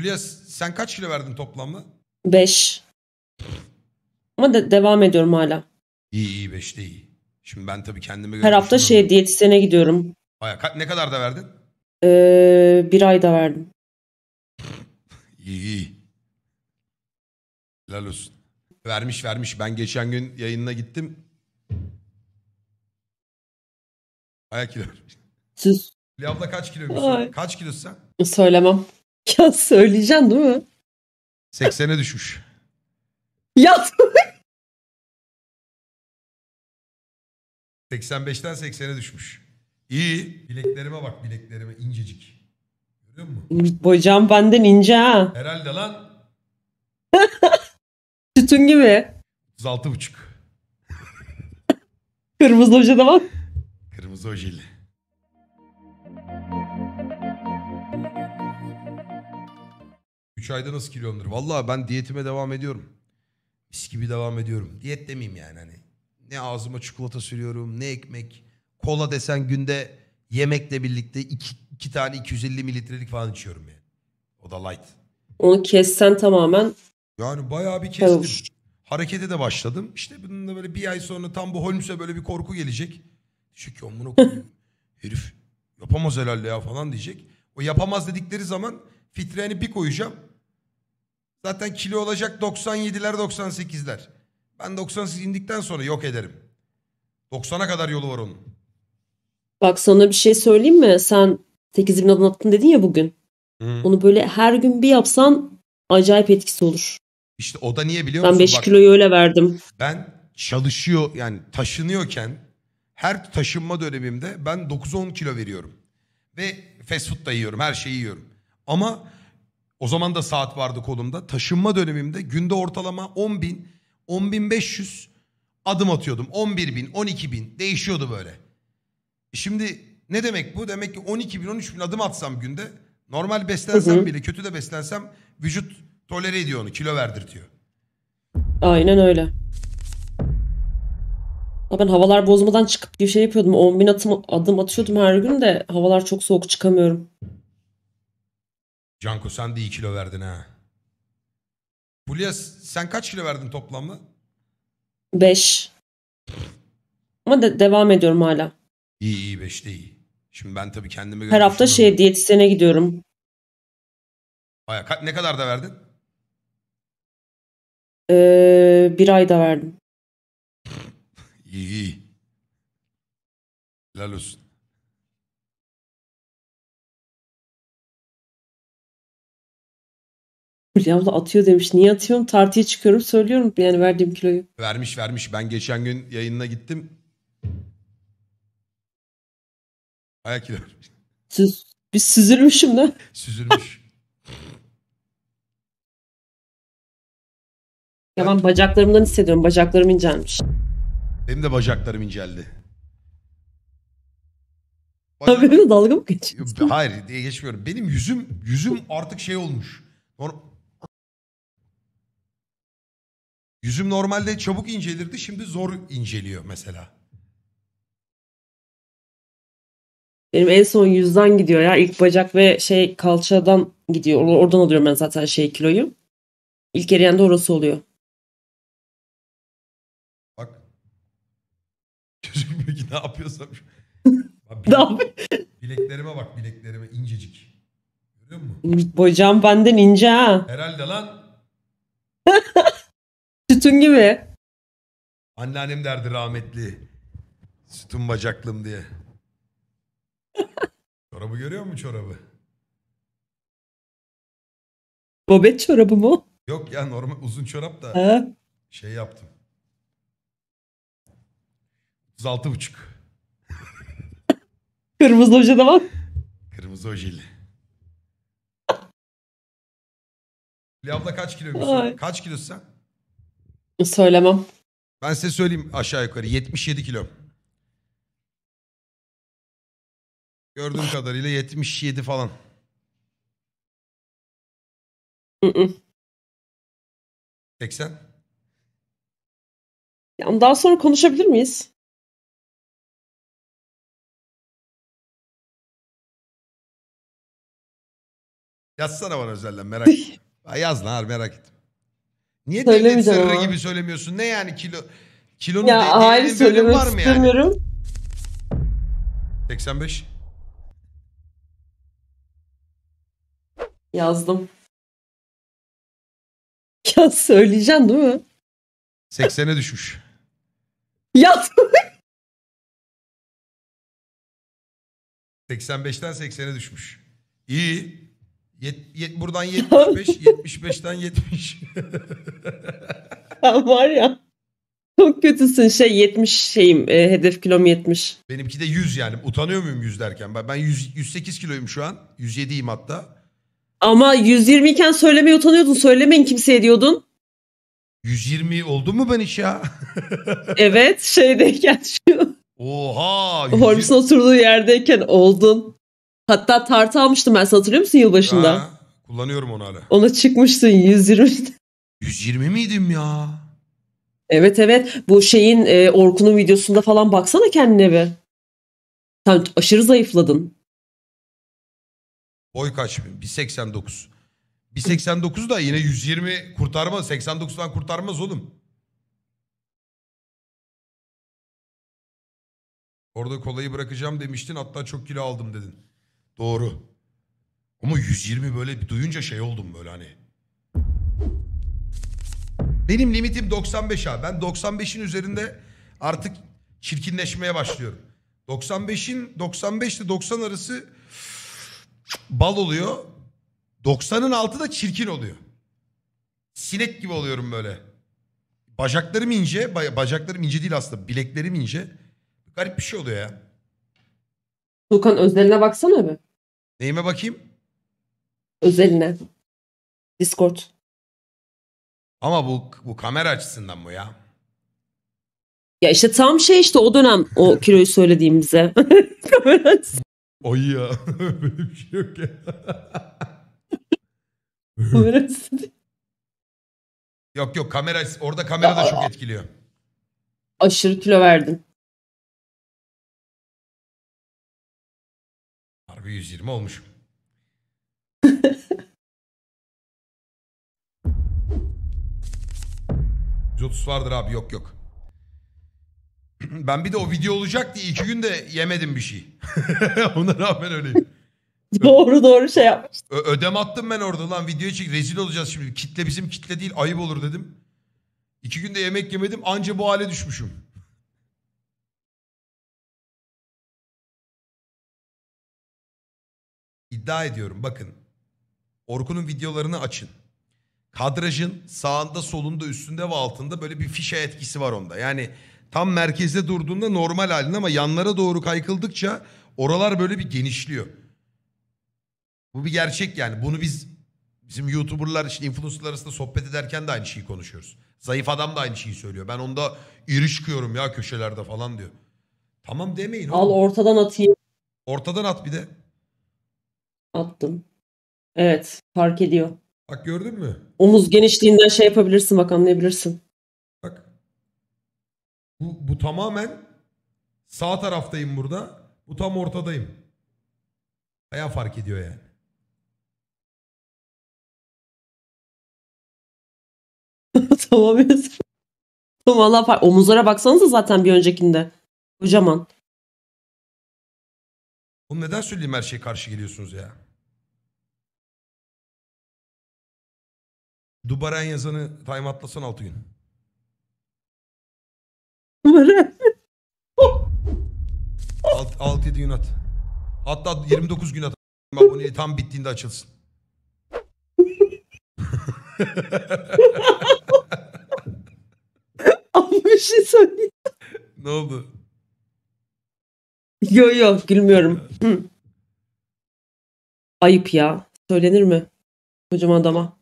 Hulya sen kaç kilo verdin toplamda? 5. Ama de- devam ediyorum hala. İyi iyi 5 de iyi. Şimdi ben tabii kendime göre... Her hafta şey diyetisyene gidiyorum. Baya, ne kadar da verdin? Ee, bir ay da verdim. İyi iyi. Helal olsun. Vermiş vermiş. Ben geçen gün yayınına gittim. Ayak kilo vermiş. Siz Hulya abla kaç kilo Ay. Kaç kilosun sen? söylemem. Ya söyleyeceğim, değil mi? 80'e düşmüş. Ya 85'ten 80'e düşmüş. İyi. Bileklerime bak bileklerime incecik. Görüyor musun? Bocam benden ince ha. Herhalde lan. Tütün gibi. 36,5. Kırmızı hoca bak. Kırmızı ojeli. 3 ayda nasıl kilomdur? Vallahi ben diyetime devam ediyorum. Mis gibi devam ediyorum. Diyet demeyeyim yani hani. Ne ağzıma çikolata sürüyorum ne ekmek. Kola desen günde yemekle birlikte iki iki tane 250 mililitrelik falan içiyorum yani. O da light. Onu kessen tamamen. Yani bayağı bir kestim. Olur. Harekete de başladım. İşte bunun da böyle bir ay sonra tam bu Holmes'e böyle bir korku gelecek. Çünkü onu koyayım. Herif yapamaz herhalde ya falan diyecek. O yapamaz dedikleri zaman fitreğini bir koyacağım. Zaten kilo olacak 97'ler 98'ler. Ben 98 indikten sonra yok ederim. 90'a kadar yolu var onun. Bak sana bir şey söyleyeyim mi? Sen 8 bin adım attın dedin ya bugün. Hı. Onu böyle her gün bir yapsan acayip etkisi olur. İşte o da niye biliyor ben musun? Ben 5 Bak, kiloyu öyle verdim. Ben çalışıyor yani taşınıyorken her taşınma dönemimde ben 9-10 kilo veriyorum. Ve fast food da yiyorum her şeyi yiyorum. Ama o zaman da saat vardı kolumda. Taşınma dönemimde günde ortalama 10 bin, 10 bin 500 adım atıyordum. 11 bin, 12 bin değişiyordu böyle. E şimdi ne demek bu? Demek ki 12 bin, 13 bin adım atsam günde normal beslensem hı hı. bile kötü de beslensem vücut tolere ediyor onu kilo verdirtiyor. Aynen öyle. Ben havalar bozmadan çıkıp bir şey yapıyordum. 10 bin atım, adım atıyordum her gün de havalar çok soğuk çıkamıyorum. Canko sen de iyi kilo verdin ha. Fulya sen kaç kilo verdin toplamda? Beş. Ama de- devam ediyorum hala. İyi iyi 5 de iyi. Şimdi ben tabii kendime göre... Her hafta düşünüyorum. şey diyetisyene gidiyorum. Aya, ne kadar da verdin? Ee, bir ay da verdim. İyi iyi. Helal olsun. Hülya abla atıyor demiş. Niye atıyorum? Tartıya çıkıyorum söylüyorum yani verdiğim kiloyu. Vermiş vermiş. Ben geçen gün yayınına gittim. Ayak kilo Siz Süz, bir süzülmüşüm de. Süzülmüş. ya ben bacaklarımdan hissediyorum. Bacaklarım incelmiş. Benim de bacaklarım inceldi. Bacak... Tabii dalga mı geçiyorsun? Hayır diye geçmiyorum. Benim yüzüm yüzüm artık şey olmuş. Yüzüm normalde çabuk incelirdi şimdi zor inceliyor mesela. Benim en son yüzden gidiyor ya. ilk bacak ve şey kalçadan gidiyor. Oradan alıyorum ben zaten şey kiloyu. İlk eriyen de orası oluyor. Bak. Çocuk ne yapıyorsam. bilek, bileklerime bak bileklerime incecik. Görüyor musun? Bacağım benden ince ha. Herhalde lan. Sütün gibi. Anneannem derdi rahmetli. Sütun bacaklım diye. çorabı görüyor musun çorabı? Bobet çorabı mı? Yok ya normal uzun çorap da Ha? şey yaptım. 36 buçuk. Kırmızı hocada bak. Kırmızı ojeli. Hülya abla kaç kilo Ay. Kaç kilosun sen? Söylemem. Ben size söyleyeyim aşağı yukarı 77 kilo. Gördüğüm ah. kadarıyla 77 falan. mm 80. Yani daha sonra konuşabilir miyiz? Yazsana bana özellikle merak etme. Yaz lan merak etme. Niye devlet Söylemeyeceğim sırrı ama. gibi söylemiyorsun? Ne yani kilo kilonun Ya de- bir önemi var mı yani? 85. Yazdım. Ya söyleyeceğim değil mi? 80'e düşmüş. Yaz. 85'ten 80'e düşmüş. İyi. Yet, yet, buradan 75, 75'ten 70. Sen var ya. Çok kötüsün şey 70 şeyim e, hedef kilom 70. Benimki de 100 yani. Utanıyor muyum 100 derken? Ben, ben 100, 108 kiloyum şu an. 107'yim hatta. Ama 120 iken söylemeye utanıyordun. Söylemeyin kimseye diyordun. 120 oldu mu ben hiç ya? evet şeydeyken şu. Oha. 120... Holmes'un oturduğu yerdeyken oldun. Hatta tartı almıştım ben hatırlıyor musun yılbaşında? Ha, kullanıyorum onu hala. Ona çıkmıştın 120. 120 miydim ya? Evet evet bu şeyin e, Orkun'un videosunda falan baksana kendine bir. Sen aşırı zayıfladın. Boy kaç? 1.89. 1.89 da yine 120 kurtarmaz. 89'dan kurtarmaz oğlum. Orada kolayı bırakacağım demiştin hatta çok kilo aldım dedin. Doğru. Ama 120 böyle bir duyunca şey oldum böyle hani. Benim limitim 95 abi. Ben 95'in üzerinde artık çirkinleşmeye başlıyorum. 95'in 95 ile 90 arası bal oluyor. 90'ın altı da çirkin oluyor. Sinek gibi oluyorum böyle. Bacaklarım ince. Bacaklarım ince değil aslında. Bileklerim ince. Garip bir şey oluyor ya. Tuğkan özeline baksana bir. Neyime bakayım? Özeline. Discord. Ama bu bu kamera açısından mı ya? Ya işte tam şey işte o dönem o kiloyu söylediğimize. kamera açısından. Ay ya. Böyle bir şey yok ya. Yok yok kamera orada kamera da çok etkiliyor. Aşırı kilo verdin. bir 120 olmuş. %30 vardır abi yok yok. Ben bir de o video olacak diye iki günde yemedim bir şey. Ona rağmen öyleyim. doğru doğru şey yapmış. Ö- ödem attım ben orada lan videoya çek rezil olacağız şimdi. Kitle bizim kitle değil ayıp olur dedim. İki günde yemek yemedim anca bu hale düşmüşüm. iddia ediyorum bakın. Orkun'un videolarını açın. Kadrajın sağında, solunda, üstünde ve altında böyle bir fişe etkisi var onda. Yani tam merkezde durduğunda normal halinde ama yanlara doğru kaykıldıkça oralar böyle bir genişliyor. Bu bir gerçek yani. Bunu biz bizim YouTuber'lar için influencer'lar arasında sohbet ederken de aynı şeyi konuşuyoruz. Zayıf adam da aynı şeyi söylüyor. Ben onda iri çıkıyorum ya köşelerde falan diyor. Tamam demeyin. Al oğlum. ortadan atayım. Ortadan at bir de. Attım. Evet fark ediyor. Bak gördün mü? Omuz genişliğinden şey yapabilirsin bak anlayabilirsin. Bak. Bu, bu tamamen sağ taraftayım burada. Bu tam ortadayım. Baya fark ediyor yani. tamam. tamam valla fark. Omuzlara baksanıza zaten bir öncekinde. Kocaman. Oğlum neden söyleyeyim her şeye karşı geliyorsunuz ya? Dubaren yazanı time atlasan 6 gün. Dubaren. 6-7 gün at. Hatta 29 gün at. Aboneliği tam bittiğinde açılsın. Ama bir şey ne oldu? Yo yo gülmüyorum. Ayıp ya. Söylenir mi? Kocaman adama.